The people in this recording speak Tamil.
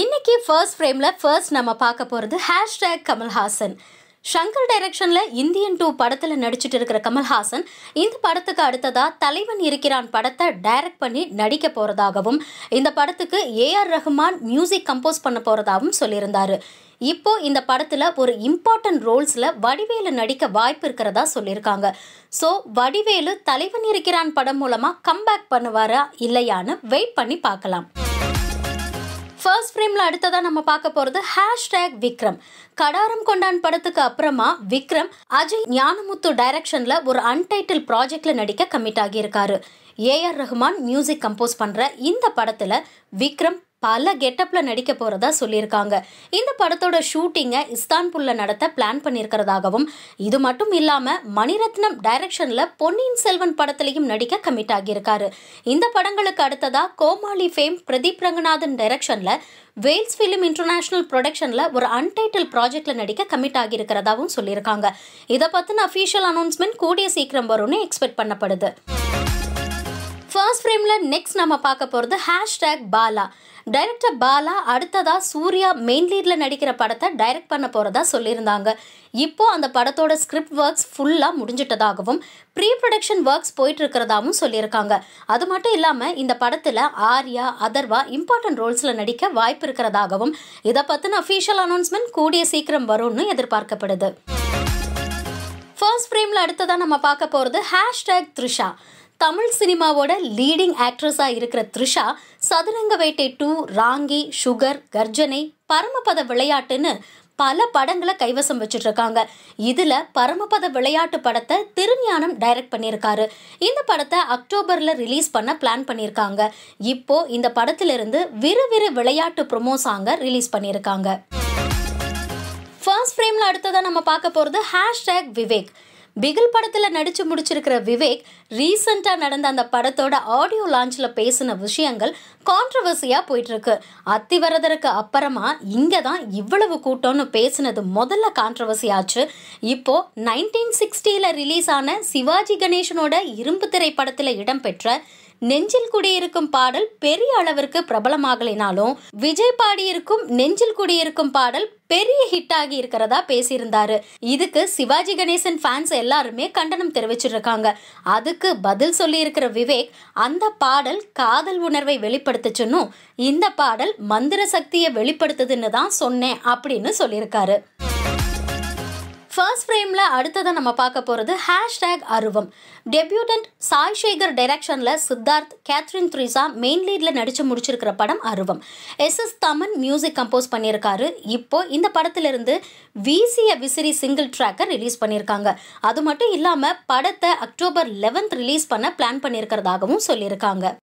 இன்னைக்கு ஃபர்ஸ்ட் ஃப்ரேமில் ஃபர்ஸ்ட் நம்ம பார்க்க போகிறது ஹேஷ்டேக் கமல்ஹாசன் ஷங்கர் டைரக்ஷனில் இந்தியன் டூ படத்தில் நடிச்சிட்டு இருக்கிற கமல்ஹாசன் இந்த படத்துக்கு அடுத்ததாக தலைவன் இருக்கிறான் படத்தை டைரக்ட் பண்ணி நடிக்க போகிறதாகவும் இந்த படத்துக்கு ஏஆர் ரஹ்மான் மியூசிக் கம்போஸ் பண்ண போகிறதாகவும் சொல்லியிருந்தார் இப்போ இந்த படத்தில் ஒரு இம்பார்ட்டன்ட் ரோல்ஸில் வடிவேலு நடிக்க வாய்ப்பு இருக்கிறதா சொல்லியிருக்காங்க ஸோ வடிவேலு தலைவன் இருக்கிறான் படம் மூலமாக கம்பேக் பண்ணுவாரா இல்லையான்னு வெயிட் பண்ணி பார்க்கலாம் ஃபர்ஸ்ட் ஃப்ரேமில் அடுத்ததாக நம்ம பார்க்க போகிறது ஹேஷ்டேக் விக்ரம் கடாரம் கொண்டான் படத்துக்கு அப்புறமா விக்ரம் அஜய் ஞானமுத்து டைரக்ஷனில் ஒரு அன்டைட்டில் ப்ராஜெக்டில் நடிக்க கமிட் ஆகியிருக்காரு ஏஆர் ரஹ்மான் மியூசிக் கம்போஸ் பண்ணுற இந்த படத்தில் விக்ரம் பல கெட்டப்பில் நடிக்க போகிறதா சொல்லியிருக்காங்க இந்த படத்தோட ஷூட்டிங்கை இஸ்தான்புல்ல நடத்த பிளான் பண்ணியிருக்கிறதாகவும் இது மட்டும் இல்லாமல் மணிரத்னம் டைரக்ஷனில் பொன்னியின் செல்வன் படத்துலையும் நடிக்க கமிட் ஆகியிருக்காரு இந்த படங்களுக்கு அடுத்ததாக கோமாளி ஃபேம் பிரதீப் ரங்கநாதன் டைரக்ஷனில் வேல்ஸ் ஃபிலிம் இன்டர்நேஷனல் ப்ரொடக்ஷனில் ஒரு அன்டைட்டில் ப்ராஜெக்டில் நடிக்க கமிட் ஆகியிருக்கிறதாகவும் சொல்லியிருக்காங்க இதை பற்றின அஃபீஷியல் அனௌன்ஸ்மெண்ட் கூடிய சீக்கிரம் வரும்னு எக்ஸ்பெக்ட் பண்ணப்படுது ஃபர்ஸ்ட் ஃப்ரேமில் நெக்ஸ்ட் நம்ம பார்க்க போகிறது ஹேஷ்டேக் பாலா டைரக்டர் பாலா அடுத்ததாக சூர்யா மெயின் லீடில் நடிக்கிற படத்தை டைரக்ட் பண்ண போகிறதா சொல்லியிருந்தாங்க இப்போ அந்த படத்தோட ஸ்கிரிப்ட் ஒர்க்ஸ் ஃபுல்லாக முடிஞ்சிட்டதாகவும் ப்ரீ ப்ரொடக்ஷன் ஒர்க்ஸ் போயிட்டு இருக்கிறதாகவும் சொல்லியிருக்காங்க அது மட்டும் இல்லாமல் இந்த படத்தில் ஆர்யா அதர்வா இம்பார்ட்டன்ட் ரோல்ஸில் நடிக்க வாய்ப்பு இருக்கிறதாகவும் இதை பற்றின அஃபீஷியல் அனௌன்ஸ்மெண்ட் கூடிய சீக்கிரம் வரும்னு எதிர்பார்க்கப்படுது ஃபர்ஸ்ட் ஃப்ரேமில் அடுத்ததாக நம்ம பார்க்க போகிறது ஹேஷ்டேக் த்ரிஷா தமிழ் சினிமாவோட லீடிங் ஆக்ட்ரஸாக இருக்கிற த்ரிஷா சதுரங்க வேட்டை டூ ராங்கி சுகர் கர்ஜனை பரமபத விளையாட்டுன்னு பல படங்களை கைவசம் வச்சுட்டு இருக்காங்க இதுல பரமபத விளையாட்டு படத்தை திருஞானம் டைரக்ட் பண்ணியிருக்காரு இந்த படத்தை அக்டோபர்ல ரிலீஸ் பண்ண பிளான் பண்ணியிருக்காங்க இப்போ இந்த படத்திலிருந்து விறுவிறு விளையாட்டு ப்ரொமோ சாங்க ரிலீஸ் பண்ணியிருக்காங்க ஃபர்ஸ்ட் ஃப்ரேமில் அடுத்ததாக நம்ம பார்க்க போகிறது ஹேஷ்டேக் விவேக் பிகில் படத்தில் நடித்து முடிச்சிருக்கிற விவேக் ரீசெண்டாக நடந்த அந்த படத்தோட ஆடியோ லான்ச்சில் பேசின விஷயங்கள் கான்ட்ரவர்சியாக போயிட்டுருக்கு அத்திவரதருக்கு அப்புறமா இங்கே தான் இவ்வளவு கூட்டம்னு பேசினது முதல்ல கான்ட்ரவர்சி ஆச்சு இப்போது நைன்டீன் சிக்ஸ்டியில் ரிலீஸ் ஆன சிவாஜி கணேசனோட இரும்பு திரைப்படத்தில் இடம்பெற்ற நெஞ்சில் குடியிருக்கும் பாடல் பெரிய அளவிற்கு பிரபலமாகலினாலும் விஜய் பாடியிருக்கும் நெஞ்சில் குடியிருக்கும் பாடல் பெரிய ஹிட் ஆகி இருக்கிறதா பேசியிருந்தாரு இதுக்கு சிவாஜி கணேசன் ஃபேன்ஸ் எல்லாருமே கண்டனம் தெரிவிச்சிருக்காங்க அதுக்கு பதில் சொல்லியிருக்கிற விவேக் அந்த பாடல் காதல் உணர்வை வெளிப்படுத்துச்சுன்னு இந்த பாடல் மந்திர சக்தியை வெளிப்படுத்துதுன்னு தான் சொன்னேன் அப்படின்னு சொல்லியிருக்காரு ஃபர்ஸ்ட் ஃப்ரேமில் அடுத்ததை நம்ம பார்க்க போகிறது ஹேஷ்டேக் அருவம் டெபியூட்டன்ட் சாய் சேகர் டைரக்ஷனில் சித்தார்த் கேத்ரின் த்ரிசா மெயின் லீடில் நடித்து முடிச்சிருக்கிற படம் Aruvam S S Thaman music compose பண்ணியிருக்காரு இப்போ இந்த படத்திலிருந்து விசிய விசிறி சிங்கிள் ட்ராக்கை ரிலீஸ் பண்ணியிருக்காங்க அது மட்டும் இல்லாமல் படத்தை அக்டோபர் லெவன்த் ரிலீஸ் பண்ண பிளான் பண்ணியிருக்கிறதாகவும் சொல்லியிருக்காங்க